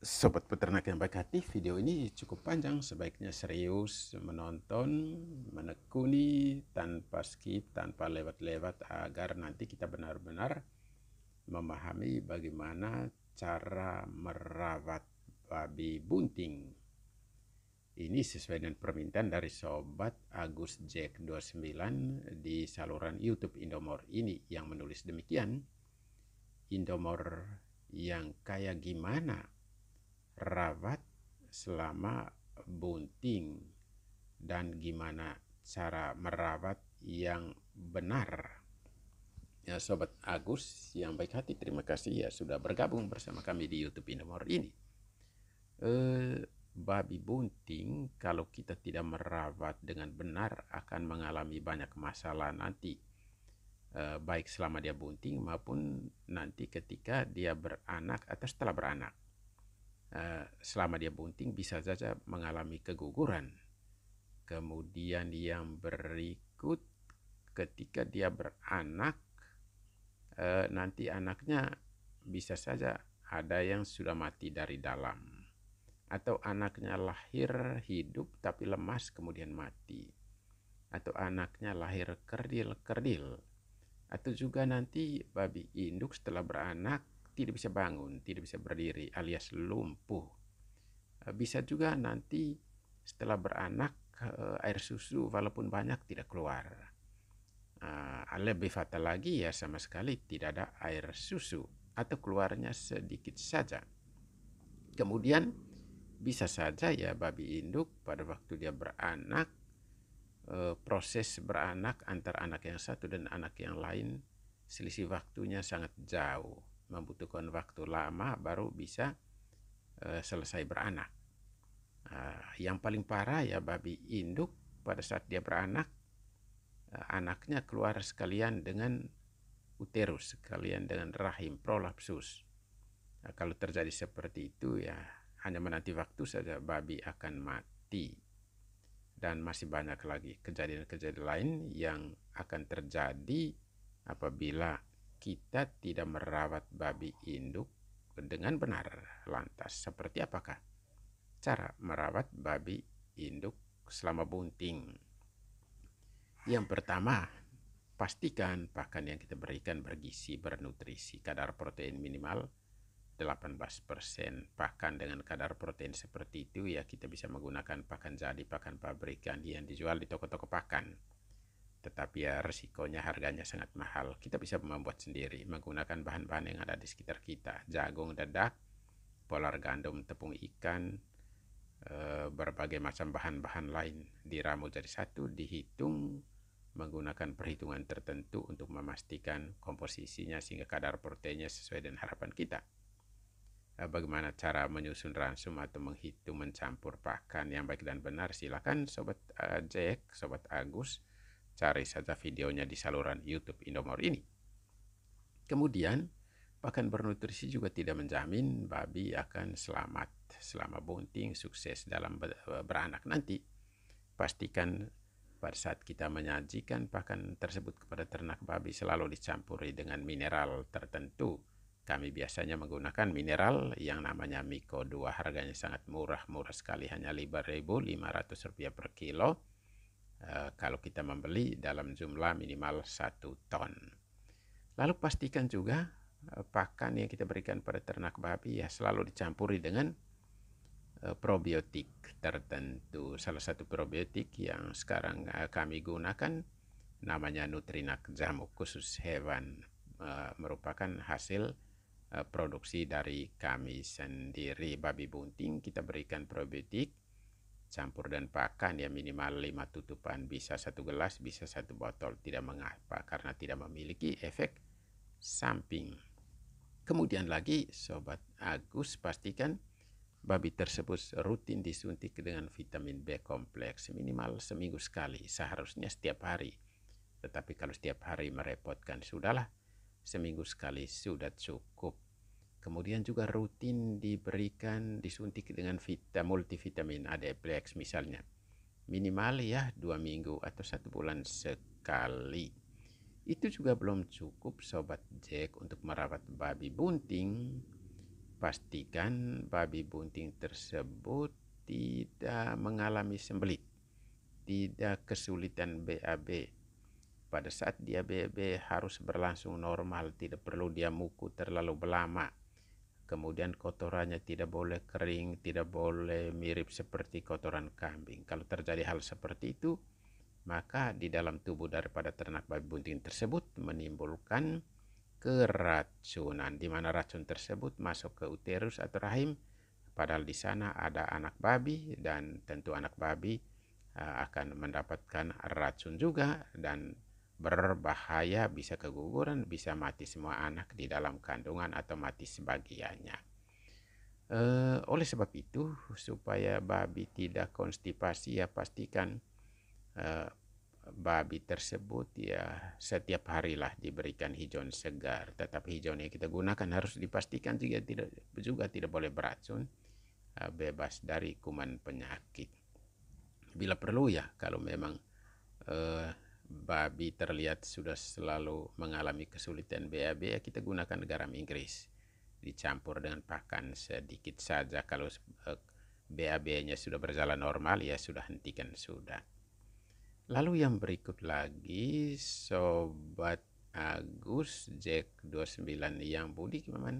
Sobat peternak yang baik hati, video ini cukup panjang, sebaiknya serius menonton, menekuni tanpa skip, tanpa lewat-lewat agar nanti kita benar-benar memahami bagaimana cara merawat babi bunting. Ini sesuai dengan permintaan dari sobat Agus Jack 29 di saluran YouTube Indomor ini yang menulis demikian. Indomor yang kayak gimana rawat selama bunting dan gimana cara merawat yang benar. Ya Sobat Agus yang baik hati terima kasih ya sudah bergabung bersama kami di Youtube Indomor ini. Eh, babi bunting kalau kita tidak merawat dengan benar akan mengalami banyak masalah nanti. Eh, baik selama dia bunting maupun nanti ketika dia beranak atau setelah beranak. Eh, selama dia bunting bisa saja mengalami keguguran. Kemudian yang berikut ketika dia beranak eh, nanti anaknya bisa saja ada yang sudah mati dari dalam atau anaknya lahir hidup tapi lemas kemudian mati atau anaknya lahir kerdil-kerdil atau juga nanti babi induk setelah beranak tidak bisa bangun, tidak bisa berdiri alias lumpuh. Eh, bisa juga nanti setelah beranak eh, air susu walaupun banyak tidak keluar. Eh, ah, lebih fatal lagi ya sama sekali tidak ada air susu atau keluarnya sedikit saja. Kemudian bisa saja ya babi induk pada waktu dia beranak proses beranak antar anak yang satu dan anak yang lain selisih waktunya sangat jauh membutuhkan waktu lama baru bisa e, selesai beranak. Ah, yang paling parah ya babi induk pada saat dia beranak e, anaknya keluar sekalian dengan uterus, sekalian dengan rahim prolapsus. Nah, kalau terjadi seperti itu ya hanya menanti waktu saja babi akan mati. Dan masih banyak lagi kejadian-kejadian lain yang akan terjadi apabila kita tidak merawat babi induk dengan benar, lantas seperti apakah cara merawat babi induk selama bunting? Yang pertama, pastikan pakan yang kita berikan bergizi, bernutrisi, kadar protein minimal 18%. Pakan dengan kadar protein seperti itu ya kita bisa menggunakan pakan jadi, pakan pabrikan yang dijual di toko-toko pakan tetapi ya resikonya harganya sangat mahal. Kita bisa membuat sendiri menggunakan bahan-bahan yang ada di sekitar kita, jagung dedak, polar gandum, tepung ikan, eh, berbagai macam bahan-bahan lain diramu jadi satu, dihitung menggunakan perhitungan tertentu untuk memastikan komposisinya sehingga kadar proteinnya sesuai dengan harapan kita. Eh, bagaimana cara menyusun ransum atau menghitung mencampur pakan yang baik dan benar? Silakan sobat eh, Jack, sobat Agus Cari saja videonya di saluran YouTube Indomor ini. Kemudian, pakan bernutrisi juga tidak menjamin babi akan selamat selama bunting sukses dalam beranak nanti. Pastikan pada saat kita menyajikan pakan tersebut kepada ternak babi selalu dicampuri dengan mineral tertentu. Kami biasanya menggunakan mineral yang namanya Miko 2 harganya sangat murah, murah sekali hanya 5.500 rupiah per kilo Eh, kalau kita membeli dalam jumlah minimal satu ton. Lalu pastikan juga eh, pakan yang kita berikan pada ternak babi ya selalu dicampuri dengan eh, probiotik tertentu. Salah satu probiotik yang sekarang kami gunakan namanya Nutrinak Jamu khusus hewan merupakan hasil produksi dari kami sendiri babi bunting kita berikan probiotik campur dan pakan ya minimal lima tutupan bisa satu gelas bisa satu botol tidak mengapa karena tidak memiliki efek samping kemudian lagi sobat Agus pastikan babi tersebut rutin disuntik dengan vitamin B kompleks minimal seminggu sekali seharusnya setiap hari tetapi kalau setiap hari merepotkan sudahlah seminggu sekali sudah cukup Kemudian juga rutin diberikan disuntik dengan vita, multivitamin Adeplex misalnya. Minimal ya dua minggu atau satu bulan sekali. Itu juga belum cukup sobat Jack untuk merawat babi bunting. Pastikan babi bunting tersebut tidak mengalami sembelit, tidak kesulitan BAB. Pada saat dia BAB harus berlangsung normal, tidak perlu dia muku terlalu lama kemudian kotorannya tidak boleh kering, tidak boleh mirip seperti kotoran kambing. Kalau terjadi hal seperti itu, maka di dalam tubuh daripada ternak babi bunting tersebut menimbulkan keracunan, di mana racun tersebut masuk ke uterus atau rahim, padahal di sana ada anak babi dan tentu anak babi eh, akan mendapatkan racun juga dan berbahaya bisa keguguran bisa mati semua anak di dalam kandungan atau mati sebagiannya e, oleh sebab itu supaya babi tidak konstipasi ya pastikan e, babi tersebut ya setiap harilah diberikan hijauan segar tetapi hijauan yang kita gunakan harus dipastikan juga tidak juga tidak boleh beracun e, bebas dari kuman penyakit bila perlu ya kalau memang e, babi terlihat sudah selalu mengalami kesulitan BAB ya kita gunakan garam Inggris dicampur dengan pakan sedikit saja kalau eh, BAB-nya sudah berjalan normal ya sudah hentikan sudah lalu yang berikut lagi sobat Agus Jack 29 yang Budi gimana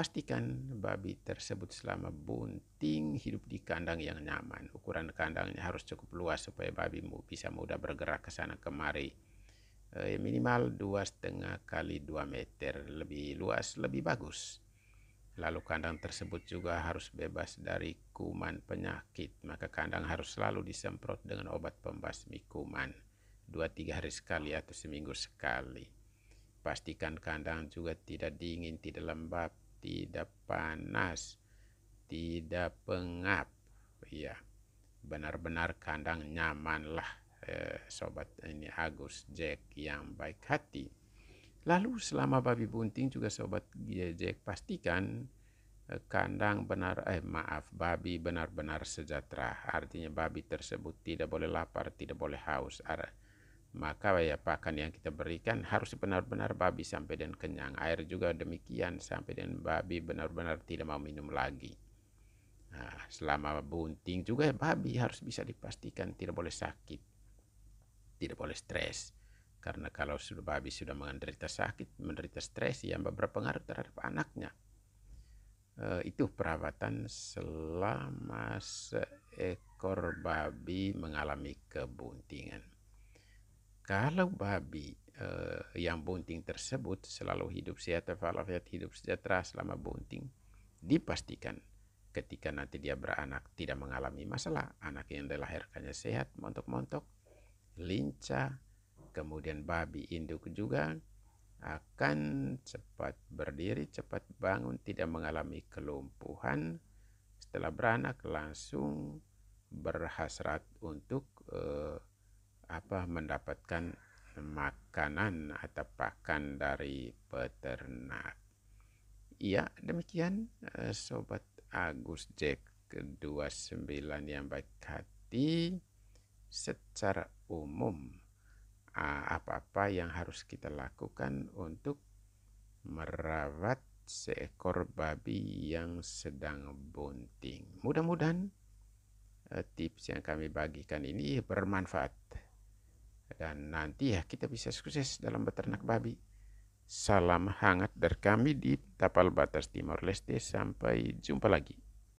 Pastikan babi tersebut selama bunting hidup di kandang yang nyaman. Ukuran kandangnya harus cukup luas supaya babimu bisa mudah bergerak ke sana kemari. Eh, minimal dua setengah kali 2 meter lebih luas lebih bagus. Lalu kandang tersebut juga harus bebas dari kuman penyakit. Maka kandang harus selalu disemprot dengan obat pembasmi kuman. dua tiga hari sekali atau seminggu sekali. Pastikan kandang juga tidak dingin, tidak lembab, tidak panas, tidak pengap. Ya, benar-benar kandang nyamanlah eh, sobat ini Agus Jack yang baik hati. Lalu selama babi bunting juga sobat Jack pastikan eh, kandang benar eh maaf babi benar-benar sejahtera. Artinya babi tersebut tidak boleh lapar, tidak boleh haus. Ar maka ya pakan yang kita berikan harus benar-benar babi sampai dan kenyang. Air juga demikian sampai dan babi benar-benar tidak mau minum lagi. Nah, selama bunting juga ya, babi harus bisa dipastikan tidak boleh sakit, tidak boleh stres. Karena kalau sudah babi sudah menderita sakit, menderita stres yang berpengaruh terhadap anaknya. E, itu perawatan selama seekor babi mengalami kebuntingan kalau babi uh, yang bunting tersebut selalu hidup sehat walafiat hidup sejahtera selama bunting dipastikan ketika nanti dia beranak tidak mengalami masalah anak yang dilahirkannya sehat montok-montok lincah kemudian babi induk juga akan cepat berdiri cepat bangun tidak mengalami kelumpuhan setelah beranak langsung berhasrat untuk uh, apa mendapatkan makanan atau pakan dari peternak. Ya, demikian eh, sobat Agus Jack sembilan yang baik hati secara umum eh, apa-apa yang harus kita lakukan untuk merawat seekor babi yang sedang bunting. Mudah-mudahan eh, tips yang kami bagikan ini bermanfaat. Dan nanti ya kita bisa sukses dalam beternak babi. Salam hangat dari kami di Tapal Batas Timor Leste. Sampai jumpa lagi.